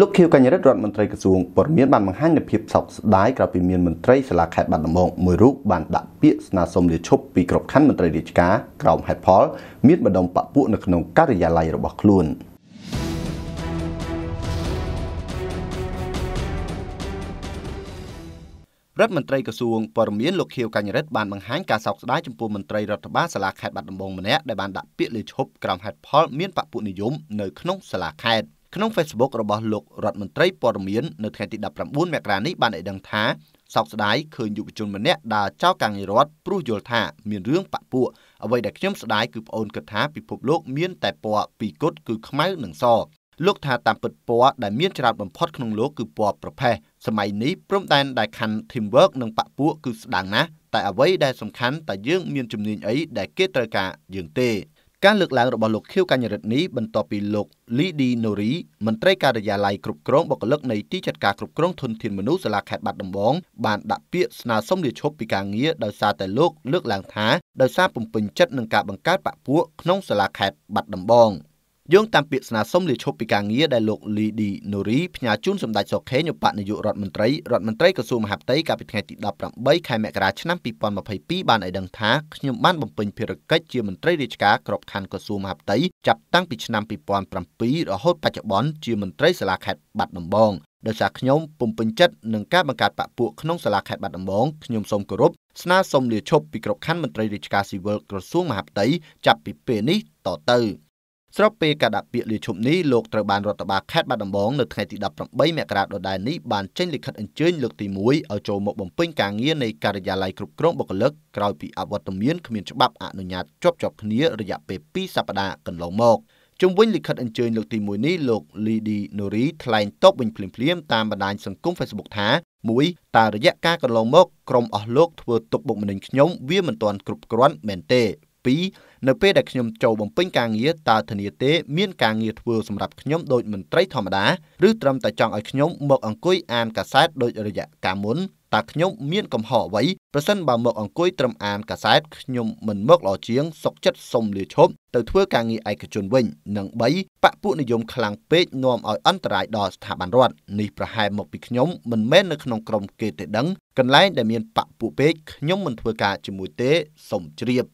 លោកខៀវកញ្ញរិទ្ធរដ្ឋមន្ត្រីក្រសួងព័ត៌មានបានបង្ហាញនូវភាពសោកស្ដាយក្រោយពីមានមន្ត្រីសាលាខេត្តបាត់ដំបងមួយរូបបានដាក់ពាក្យស្នើសុំលាឈប់ពីក្របខ័ណ្ឌមន្ត្រីរាជការក្រោមហេតុផល មានបណ្ដុំបពពួកនៅក្នុងការិយាល័យរបស់ខ្លួន។រដ្ឋមន្ត្រីក្រសួងព័ត៌មានលោកខៀវកញ្ញរិទ្ធបានបង្ហាញការសោកស្ដាយចំពោះមន្ត្រីរដ្ឋបាលសាលាខេត្តបាត់ដំបងម្នាក់ដែលបានដាក់ពាក្យលាឈប់ក្រោមហេតុផលមានបពុនិយម នៅក្នុងសាលាខេត្ត។ក្នុង Facebook របស់លោករដ្ឋមន្ត្រីព័ត៌មាននៅថ្ងៃទី19មករានេះបានឲ្យដឹងថាសោកស្ដាយឃើញយុវជនម្នាក់ដើរចោលការងាររដ្ឋព្រោះយល់ថាមានរឿងបាក់ពួកអ្វីដែលខ្ញុំស្ដាយគឺប្អូនគិតថាពិភពលោក មានតែពណ៌ពីរគត់គឺខ្មៅនិងសលោកថាតាមពិតពណ៌ដែលមានច្រើនបំផុតក្នុងលោកគឺពណ៌ប្រផេះសម័យនេះព្រំដែនដែលខណ្ឌ teamwork និងបាក់ពួកគឺស្ដាងណាស់តែអ្វីដែលសំខាន់តែយើងមានជំនាញអីដែលគេត្រូវការយើងទេការលើកឡើងរបស់លោកខៀវកញ្ញរិទ្ធនេះបន្ទាប់ពីលោកលីឌីណូរីមន្ត្រីការិយាល័យគ្រប់គ្រងបុគ្គលិកនៃទីจัดការគ្រប់គ្រងធនធានមនុស្សសាលាខេត្តបាត់ដំបង បានដាក់ពាក្យស្នើសុំលាឈប់ពីការងារដោយសារតែលោកលើកឡើងថាដោយសារពំពេញចិត្តនឹងការបង្កើតបកពួកក្នុងសាលាខេត្តបាត់ដំបង។យោងតាមពាក្យស្នើសុំលាឈប់ពីការងារដែលលោកលីឌីណូរីផ្ញើជូនសម្ដេចសខេញឧបនាយករដ្ឋមន្ត្រីរដ្ឋមន្ត្រីក្រសួងមហាផ្ទៃកាលពីថ្ងៃទី18ខែមករាឆ្នាំ2022បានឲ្យដឹងថាខ្ញុំបានបំពេញភារកិច្ចជាមន្ត្រីរាជការក្របខ័ណ្ឌក្រសួងមហាផ្ទៃចាប់តាំងពីឆ្នាំ2007រហូតបច្ចុប្បន្នជាមន្ត្រីសាលាខេត្តបាត់ដំបងដោយសារខ្ញុំពុំពេញចិត្តនឹងការបង្កើតបកពួកក្នុងសាលាខេត្តបាត់ដំបងខ្ញុំសូមគោរពស្នើសុំលាឈប់ពីក្របខ័ណ្ឌមន្ត្រីរាជការស៊ីវិលក្រសួងមហាផ្ទៃចាប់ពីពេលនេះតទៅស្របពេលការដាក់ពាក្យលាឈប់នេះលោកត្រូវបានរដ្ឋបាលខេត្តបាត់ដំបងនៅថ្ងៃទី18មករាដដែលនេះបានចេញលិខិតអញ្ជើញលើកទី1ឲ្យចូលមកបំពេញការងារនៃការិយាល័យគ្រប់គ្រងបុគ្គលិកក្រោយពីអវត្តមានគ្មានច្បាប់អនុញ្ញាតជាប់ជាប់គ្នារយៈពេល2សប្តាហ៍កន្លងមកជុំវិញលិខិតអញ្ជើញលើកទី1នេះលោក Lidi Nori ថ្លែងតបវិញភ្លាមៗតាមបណ្ដាញសង្គម Facebook ថា1តើរយៈកាលកន្លងមកក្រុមអស់លោកធ្វើទុកបុកម្នេញខ្ញុំវាមិនទាន់គ្រប់គ្រាន់មែនទេ2022នៅពេលដែលខ្ញុំចូលបំពេញការងារតើធានាទេមានការងារធ្វើសម្រាប់ខ្ញុំដោយមន្ត្រីធម្មតាឬត្រឹមតែចង់ឲ្យខ្ញុំមកអង្គុយអានកាសែតដោយរយៈកាលមុនតើខ្ញុំមានកំហុសអ្វីប្រសិនបើមកអង្គុយត្រឹមអានកាសែតខ្ញុំមិនមកល្អជាងសុកចិត្តសុំលាឈប់ទៅធ្វើការងារឯកជនវិញ និង3បពពួកនិយមខ្លាំងពេកនាំឲ្យអន្តរាយដល់ស្ថាប័នរដ្ឋនេះប្រហែលមកពីខ្ញុំមិនមែននៅក្នុងក្រុមគេទេដឹងកន្លែងដែលមានបពពួកពេកខ្ញុំមិនធ្វើការជាមួយទេសូមជ្រាប